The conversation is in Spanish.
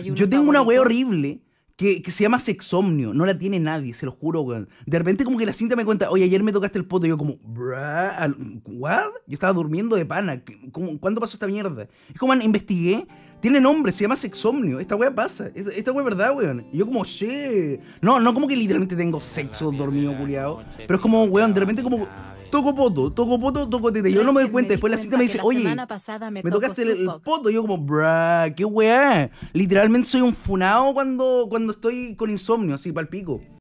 Yo tengo una wea horrible. Que, se llama sexomnio, no la tiene nadie, se lo juro, weón. De repente como que la cinta me cuenta, oye, ayer me tocaste el poto, y yo como, Bruh, ¿what? Yo estaba durmiendo de pana, ¿cuándo pasó esta mierda? Es como, investigué, tiene nombre, se llama sexomnio, esta wea pasa, esta, wea es verdad, weón. Y yo como, che, no, no como que literalmente tengo sexo dormido, culiado, pero es como, weón, de repente como toco poto, toco poto, toco tete. Yo no me doy cuenta. Después la cita me dice, oye, me, tocaste el, poto. Yo como, bruh, qué weá. Literalmente soy un funado cuando, cuando estoy con insomnio, así, palpico.